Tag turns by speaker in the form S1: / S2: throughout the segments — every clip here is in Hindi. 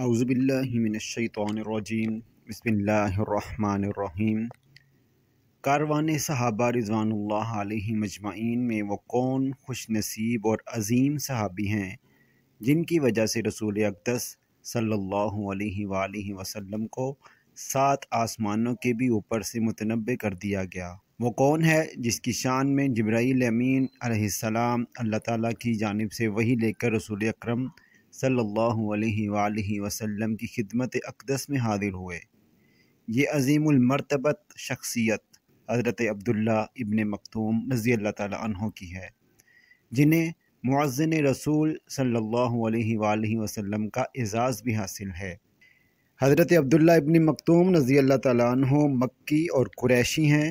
S1: अज़बिल्लिमिनशैतरजीम बसमीम कारवान सहाबा रिजवान मजमाइन में वो कौन खुश नसीब और अजीम सहाबी हैं जिनकी वजह से रसूल अकदस सल्ला अलैहि को सात आसमानों के भी ऊपर से मुतनब कर दिया गया वो कौन है जिसकी शान में जब्राईल आसमाम अल्लाह ताली की जानब से वही लेकर रसूल अक्रम सल्लल्लाहु अलैहि वसल्लम की खिदमत अकदस में हाजिर हुए ये अजीमरतबत शख्सियत हज़रत अब्दुल्ला इबन मखतूम रज़ी अल्लाह तहों की है जिन्हें मुआजन रसूल सल्लल्लाहु अलैहि वसल्लम का एजाज़ भी हासिल है हज़रत अब्दुल्ला इबन मखतूम रज़ी अल्लाह तहों मक्की और कुरैशी हैं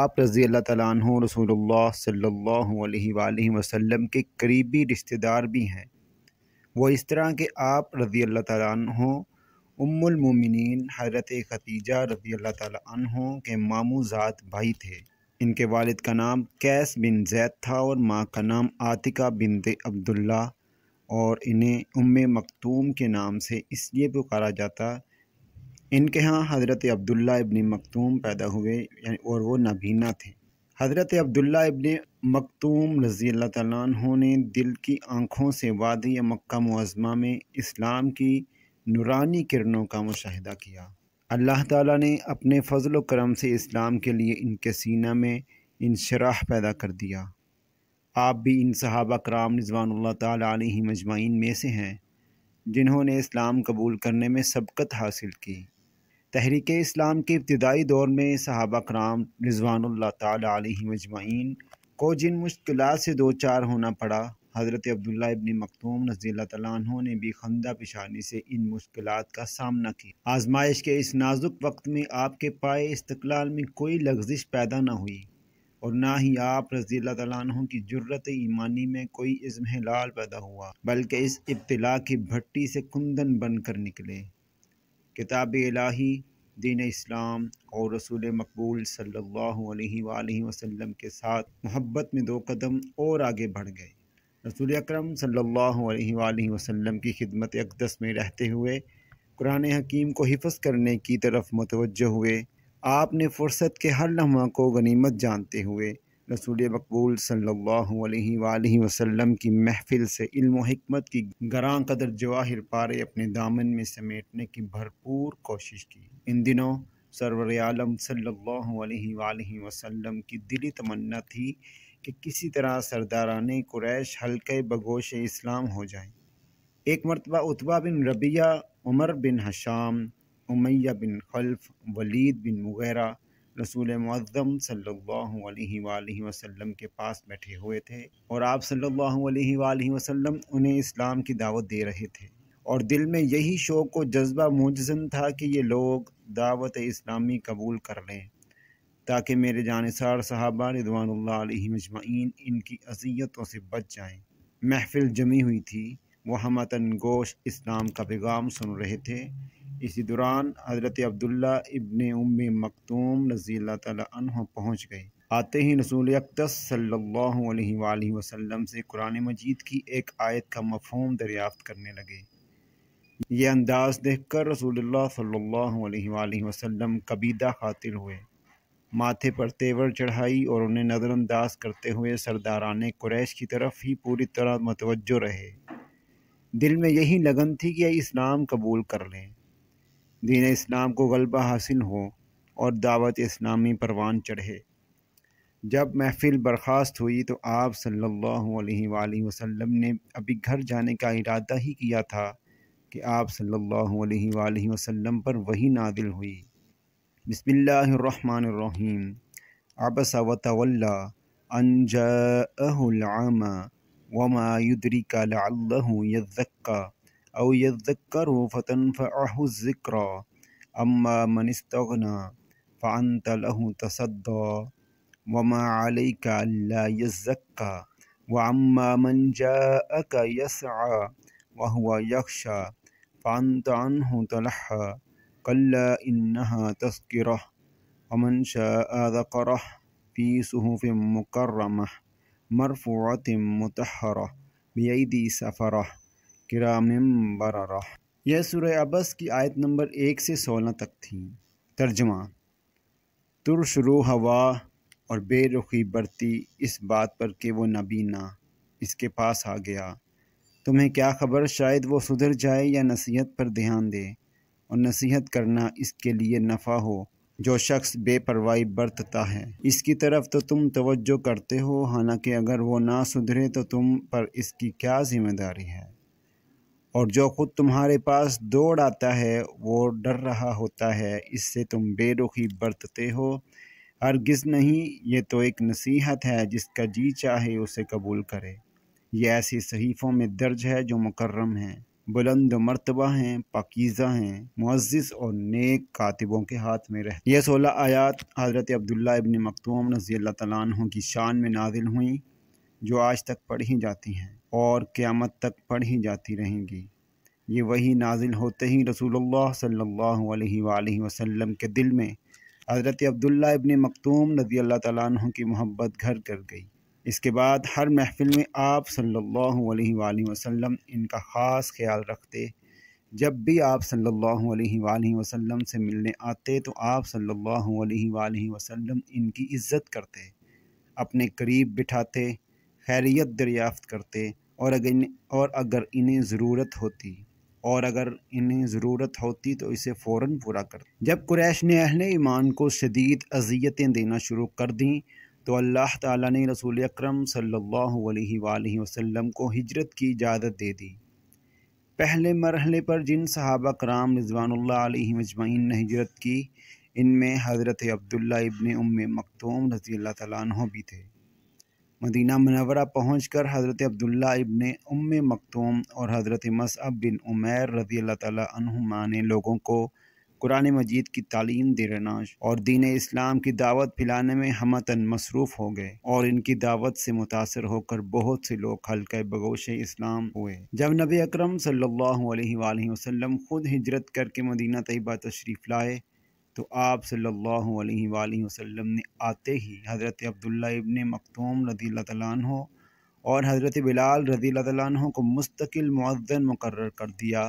S1: आप रज़ी अल्लाह तहों रसूल सल्ला वसम के करीबी रिश्तेदार भी हैं वो इस तरह के आप रज़ी अल्लाह तहों हजरत खतीजा रज़ी अल्लाह तहों के मामू ज़ात भाई थे इनके वालिद का नाम कैस बिन जैद था और माँ का नाम आतिका दे अब्दुल्ला और इन्हें उम मकतूम के नाम से इसलिए पुकारा जाता इनके यहाँ हज़रत अब्दुल्ला इबन मकतूम पैदा हुए और वो नबीना थे हज़रत अब्दुल्ला इबन मकतूम रज़ी अल्लाह तु ने दिल की आँखों से वादी मक् मज़मा में इस्लाम की नुरानी किरणों का मुशाह किया अल्लाह ताली ने अपने फ़जल करम से इस्लाम के लिए इनके सीना में इनशराह पैदा कर दिया आप भी इन सहाबा कराम रिजवान तजमाइन में से हैं जिन्होंने इस्लाम कबूल करने में सबकत हासिल की तहरीक इस्लाम के इब्तदाई दौर में सहाबा कराम रिजवान तजमाइन को जिन मुश्किल से दो चार होना पड़ा हज़रत अब्दुल्ला इबन मखतूम नज़ील तु ने भी खंदा पेशानी से इन मुश्किल का सामना किया आजमाइश के इस नाजुक वक्त में आपके पाए इस्तलाल में कोई लग्जिश पैदा ना हुई और ना ही आप रजील तु की जरूरत ईमानी में कोई इज्म लाल पैदा हुआ बल्कि इस इब्तला की भट्टी से कुंदन बनकर निकले किताब इलाही दीन इस्लाम और रसूल मकबूल सल्ला वसम के साथ मोहब्बत में दो कदम और आगे बढ़ गए रसूल अक्रम सल्ला अलैहि की खिदमत अकदस में रहते हुए कुरान हकीम को हिफ करने की तरफ मतवज हुए आपने फ़ुर्सत के हर लम्हा को गनीमत जानते हुए रसूल मकबूल सल्ला वसम की महफिल से इल्म की ग्रां कदर जवाहिर पारे अपने दामन में समेटने की भरपूर कोशिश की इन दिनों सरवर आलम सल्ला अलैहि की दिली तमन्ना थी कि किसी तरह सरदारान क्रैश हल्के बगोश इस्लाम हो जाए एक मरतबा उतबा बिन रबिया उमर बिन हशाम उमैया बिन खल्फ वलीद बिन मुगैरा रसूल मज़म सल्ला वसम के पास बैठे हुए थे और आप सल्ला वसम उन्हें इस्लाम की दावत दे रहे थे और दिल में यही शौक़ व जज्बा मुजम था कि ये लोग दावत इस्लामी कबूल कर लें ताकि मेरे जानसार साहबा रिदवान मजमाइन इनकी अजियतों से बच जाएँ महफिल जमी हुई थी वह हमतन गोश इस्लाम का पैगाम सुन रहे थे इसी दौरान हज़रत अब्दुल्ला इबन उम मखतूम रजील तह पहुँच गए आते ही रसूल अकदस सल्ला वसलम से कुरान मजीद की एक आयत का मफहम दरियाफ़त करने लगे यह अंदाज़ देख कर रसोल्ला सल्लल्लाहु कबीदा खातिर हुए माथे पर तेवर चढ़ाई और उन्हें नज़रअंदाज करते हुए सरदारान क्रैश की तरफ ही पूरी तरह मतवजो रहे दिल में यही लगन थी कि इस्लाम कबूल कर लें दीन इस्लाम को गलबा हासिल हो और दावत इस्लामी परवान चढ़े जब महफिल बर्खास्त हुई तो आप सल्लल्लाहु अलैहि वसल्लम ने अभी घर जाने का इरादा ही किया था कि आप सल्लल्लाहु अलैहि वसल्लम पर वही नादिल हुई बसमीम आबस वतवल्ला अनजामा वमा युद्रिका लल्लू यज़क्का أو يذكر فتنفعه الذكرى أما من استغنى فأنت له تصدى وما عليك ألا يزكى وأما من جاءك يسعى وهو يخشى فأنت عنه تلحى كلا إنها تذكرة ومن شاء ذكره في صحف مكرمة مرفوعة مطهرة بأيدي سفره किराम बरारा यह सुर अबस की आयत नंबर एक से सोलह तक थी तर्जमा शुरू हवा और बेरुखी बरती इस बात पर कि वो नबीना इसके पास आ गया तुम्हें क्या खबर शायद वो सुधर जाए या नसीहत पर ध्यान दे और नसीहत करना इसके लिए नफ़ा हो जो शख्स बेपरवाही बरतता है इसकी तरफ तो तुम तवज्जो करते हो हालांकि अगर वो ना सुधरे तो तुम पर इसकी क्या जिम्मेदारी है और जो खुद तुम्हारे पास दौड़ आता है वो डर रहा होता है इससे तुम बेरुखी बरतते हो हरगिज़ नहीं ये तो एक नसीहत है जिसका जी चाहे उसे कबूल करे ये ऐसे सहीफ़ों में दर्ज है जो मुकर्रम हैं बुलंद मरतबा हैं पाकिज़ा हैं मुजस और नेक कातिबों के हाथ में रह यह सोलह आयात हज़रत अब्दुल्ला इबन मखतूम रज़ी अल्लाह की शान में नाजिल हुई जो आज तक पढ़ी जाती हैं और क़्यामत तक पढ़ी जाती रहेंगी ये वही नाजिल होते ही रसूलुल्लाह सल्लल्लाहु अलैहि वसल्लम के दिल में हज़रत अब्दुल्ला इबन मखतूम नदी अल्लाह तु की मोहब्बत घर कर गई इसके बाद हर महफिल में आप सल्लल्लाहु अलैहि वसल्लम इनका ख़ास ख्याल रखते जब भी आप सल्लल्लाहु अलैहि वसल्लम से मिलने आते तो आप सल्ला वसम इनकी इज़्ज़त करते अपने करीब बिठाते खैरियत दरियाफ़त करते और अगर और अगर इन्हें ज़रूरत होती और अगर इन्हें ज़रूरत होती तो इसे फ़ौर पूरा कर जब कुरैश ने अहल ईमान को शदीद अजियतें देना शुरू कर दी तो अल्लाह ताला ने रसूल अक्रम सम को हजरत की इजाज़त दे दी पहले मरहले पर जिन सहाबा कराम रिजवानल्लाम अजमैन ने हजरत की इनमें हज़रत अब्दुल्ला इबन उम मखतूम रजील अल्लाह भी थे मदीना मनवरा पहुँच कर हज़रत अब्दुल्ला इबन उम मकतूम और हज़रत मसअब बिन उमैर रज़ी अल्लाह तुमा ने लोगों को कुरान मजीद की तालीम देना और दीन इस्लाम की दावत फैलाने में हमतन मसरूफ़ हो गए और इनकी दावत से मुतासर होकर बहुत से लोग हल्क बगोश इस्लाम हुए जब नबी अक्रम सल्ला वसम ख़ुद हिजरत करके मदीना तयबा तशरीफ़ लाए तो आप सल्ला वसम ने आते ही हज़रत अब्दुल्ला इबन मखतूम रदी तैनो और हज़रत बिलाल रदी तु को मुस्तकिल मुआजन मुकर कर दिया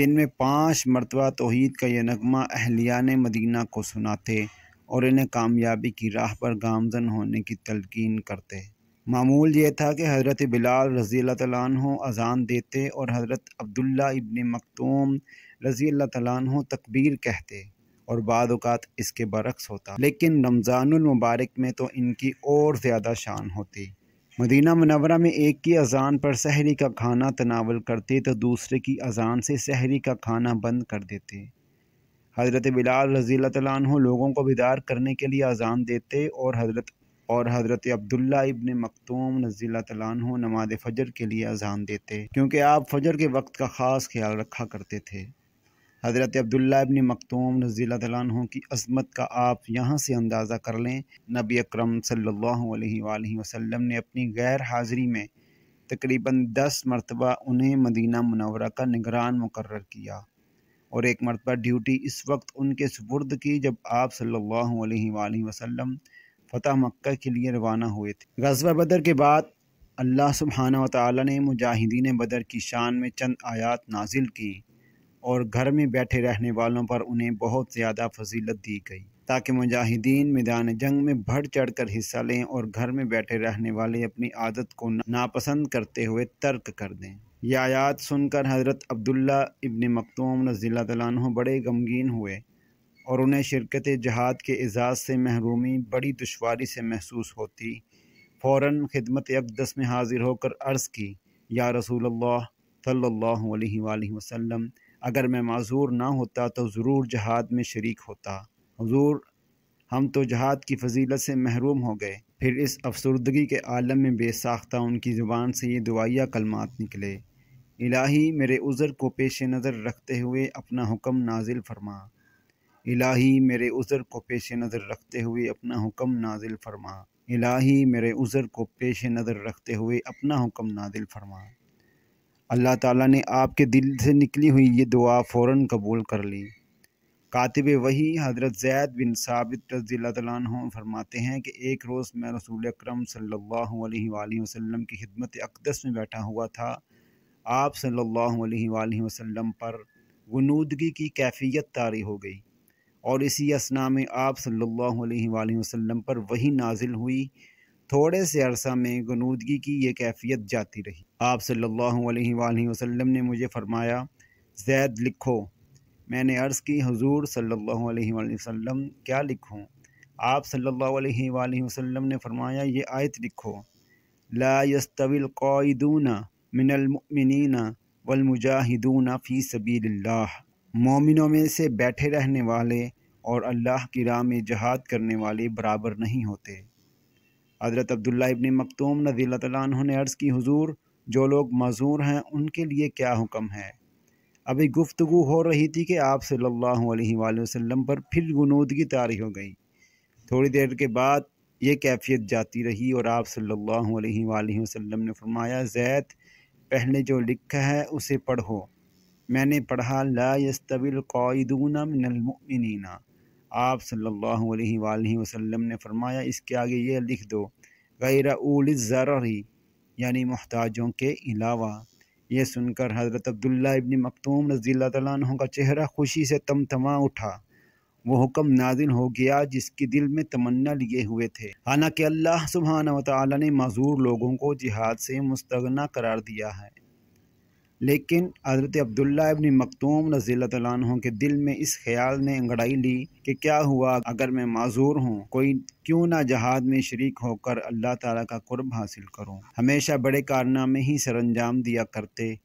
S1: दिन में पाँच मरतबा तोहद का यह नगमा अहलियान मदीना को सुनाते और इन्हें कामयाबी की राह पर गामजन होने की तलकिन करते मामूल ये था कि हज़रत बिलाल रज़ी तु अजान देते और हज़रत अब्दुल्ला इबन मखतूम रज़ी तु तकबीर कहते और बाद अवत इसके बरक्स होता लेकिन रमज़ानमबारक में तो इनकी और ज़्यादा शान होती मदीना मनवरा में एक की अजान पर सहरी का खाना तनावल करते तो दूसरे की अजान से सहरी का खाना बंद कर देते हज़रत बिलाल रज़ील तु लोगों को बिदार करने के लिए अजान देते और हज़रत और हज़रत अब्दुल्ला इबन मखतूम रज़ील तु नमाज फ़जर के लिए अजान देते क्योंकि आप फ़जर के वक्त का ख़ास ख्याल रखा करते थे हज़रत अब्दुल्ला इबन मखतूम तैन की अजमत का आप यहाँ से अंदाज़ा कर लें नबी अक्रम सल्ला वसम ने अपनी गैर हाज़िरी में तकरीबन दस मरतबा उन्हें मदीना मनवरा का निगरान मुकर किया और एक मरतबा ड्यूटी इस वक्त उनके सुपुर्द की जब आप सल्ला वसम वसल्लम मक्का के लिए रवाना हुए थे गजबा बदर के बाद अल्लाह सुबहाना वाली ने मुजाहिदीन बदर की शान में चंद आयात नाजिल की और घर में बैठे रहने वालों पर उन्हें बहुत ज़्यादा फजीलत दी गई ताकि मुजाहिदीन मैदान जंग में बढ़ चढ़ कर हिस्सा लें और घर में बैठे रहने वाले अपनी आदत को नापसंद करते हुए तर्क कर दें यह आयात सुनकर हज़रत अब्दुल्ला इबन मखतूम रजील तु बड़े गमगीन हुए और उन्हें शिरकत जहाद के एजाज़ से महरूमी बड़ी दुशारी से महसूस होती फ़ौर खिदमत अकदस में हाजिर होकर अर्ज़ की या रसूल सल्ला वसम अगर मैं माजूर ना होता तो ज़रूर जहाद में शरीक होता हजूर हम तो जहाद की फजीलत से महरूम हो गए फिर इस अफसरदगी के आलम में बेसाख्ता उनकी ज़ुबान से ये दुआया कलमात निकले इलाही मेरे उज़र को पेश नज़र रखते हुए अपना हुक्म नाजिल फरमा इलाही मेरे उज़र को पेश नज़र रखते हुए अपना हुक्म नाजिल फरमा इलाही मेरे उज़र को पेश नज़र रखते हुए अपना हुक्म नादिल फरमा अल्लाह ताला ने आपके दिल से निकली हुई ये दुआ फ़ौर कबूल कर ली कातिब वही हज़रत जैद बिन साबित रज़ी तु फरमाते हैं कि एक रोज़ मैं रसूल अक्रम सल्लल्लाहु की खिदमत अकदस में बैठा हुआ था आप सल्ला वसम पर गनूदगी की कैफियत तारी हो गई और इसी असना में आप सल्ला वसम पर वही नाजिल हुई थोड़े से अरसा में गनूदगी की ये कैफियत जाती रही आप सल्लल्लाहु अलैहि वसल्लम ने मुझे फरमाया जैद लिखो मैंने अर्ज़ की हजूर सल्लल्लाहु अलैहि वसल्लम क्या लिखूँ आप सल्लल्लाहु अलैहि वसल्लम ने फरमाया ये आयत लिखो ला यस्तविल मिनलमिनना वलमुजाहिदूना फ़ी सबील्लाह मोमिनों में से बैठे रहने वाले और अल्लाह की राह में जहाद करने वाले बराबर नहीं होते हज़रत अब्दुल्ला इबन मकतूम नज़ील ने अर्ज़ की हजूर जो लोग मज़ूर हैं उनके लिए क्या हुक्म है अभी गुफ्तु हो रही थी कि आप सल्लल्लाहु अलैहि वसल्लम पर फिर गनूद की तारी हो गई थोड़ी देर के बाद ये कैफियत जाती रही और आप सल्लल्लाहु अलैहि वसल्लम ने फरमाया जैद पहले जो लिखा है उसे पढ़ो मैंने पढ़ा ला यस्तबिल कौदूना आप सल्लल्लाहु अलैहि वसल्लम ने फरमाया इसके आगे ये लिख दो गैर उल यानी मोहताजों के अलावा यह सुनकर हज़रत अब्दुल्ला इबन मखतूम रज़ी तु का चेहरा खुशी से तम तमा उठा वो हुक्म नाजिल हो गया जिसकी दिल में तमन्ना लिए हुए थे हालांकि अल्लाह सुबहाना तजूर लोगों को जिहाद से मुस्तना करार दिया है लेकिन हज़रत अब्दुल्ला इबन मखतूम रज़ील्ह के दिल में इस ख्याल ने अंगड़ाई ली कि क्या हुआ अगर मैं माजूर हूँ कोई क्यों ना जहाद में शरीक होकर अल्लाह ताला का कुर्ब हासिल करूँ हमेशा बड़े कारनामे ही सर अंजाम दिया करते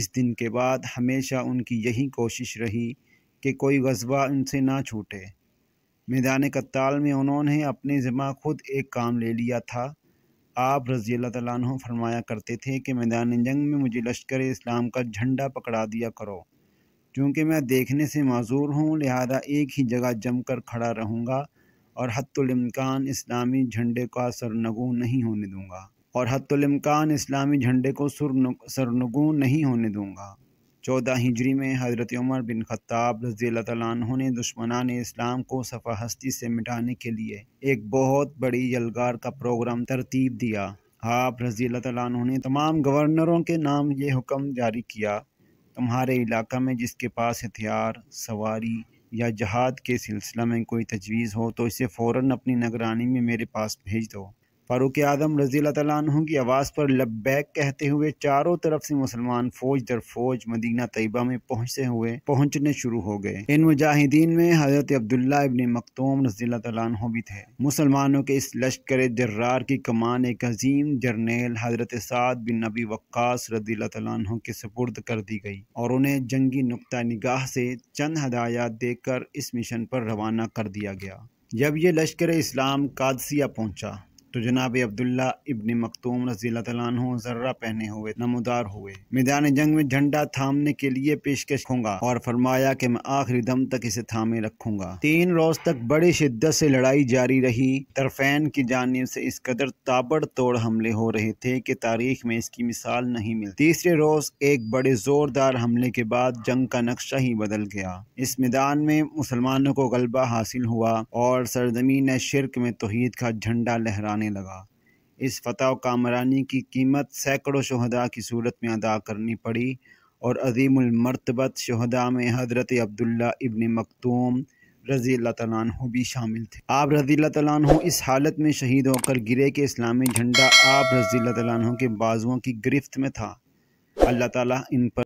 S1: इस दिन के बाद हमेशा उनकी यही कोशिश रही कि कोई गजबा उनसे ना छूटे मैदान कत्ताल में उन्होंने अपने ज़िम्मा खुद एक काम ले लिया था आप रज़ी अल्लाह तुम फरमाया करते थे कि मैदान जंग में मुझे लश्कर इस्लाम का झंडा पकड़ा दिया करो क्योंकि मैं देखने से माजूर हूँ लिहाजा एक ही जगह जमकर खड़ा रहूँगा और हतमकान इस्लामी झंडे का सरनगु नहीं होने दूँगा और हतुलमकान इस्लामी झंडे को सरनगु नहीं होने दूँगा चौदह हिजरी में हज़रत उमर बिन खत्ताब रज़ी तु ने दुश्मनान इस्लाम को सफ़ा हस्ती से मिटाने के लिए एक बहुत बड़ी यलगार का प्रोग्राम तरतीब दिया आप रज़ी तु ने तमाम गवर्नरों के नाम ये हुक्म जारी किया तुम्हारे इलाका में जिसके पास हथियार सवारी या जहाद के सिलसिला में कोई तजवीज़ हो तो इसे फ़ौर अपनी निगरानी में मेरे पास भेज दो फारूक आज़म रज़ी तु की आवाज़ पर लब्बैक कहते हुए चारों तरफ से मुसलमान फौज दर फौज मदीना तयबा में पहुंचते हुए पहुंचने शुरू हो गए इन मुजाहिदीन में हज़रत अब्दुल्ला इबन मखतूम रज़ी तु भी थे मुसलमानों के इस लश्कर जर्रार की कमान एक अजीम जर्नेल हज़रत साद बिन नबी वक्स रज़ी तु के सपुर्द कर दी गई और उन्हें जंगी नुकता निगाह से चंद हदायत देकर इस मिशन पर रवाना कर दिया गया जब ये लश्कर इस्लाम कादसिया पहुंचा तो जनाब अब्दुल्ला इबन मखतूम रजी तु जर्रा पहने हुए नमोदार हुए मैदान जंग में झंडा थामने के लिए पेशकश होगा और फरमाया कि मैं आखिरी दम तक इसे थामे रखूंगा तीन रोज तक बड़ी शिद्दत से लड़ाई जारी रही तरफेन की जानब से इस कदर ताबड़ तोड़ हमले हो रहे थे कि तारीख में इसकी मिसाल नहीं मिली तीसरे रोज एक बड़े जोरदार हमले के बाद जंग का नक्शा ही बदल गया इस मैदान में मुसलमानों को गलबा हासिल हुआ और सरजमीन शिरक में तोहद का झंडा लहरा आने लगा इस फतह कामरानी की कीमत सैकड़ों शहदा की सूरत में अदा करनी पड़ी और अजीमरतबत शहदा में हज़रत अब्दुल्ला इबन मखतूम रज़ी तु भी शामिल थे आप रज़ी तु इस हालत में शहीद होकर गिरे के इस्लामी झंडा आप रज़ी तु के बाजुओं की गिरफ्त में था अल्लाह तला इन पर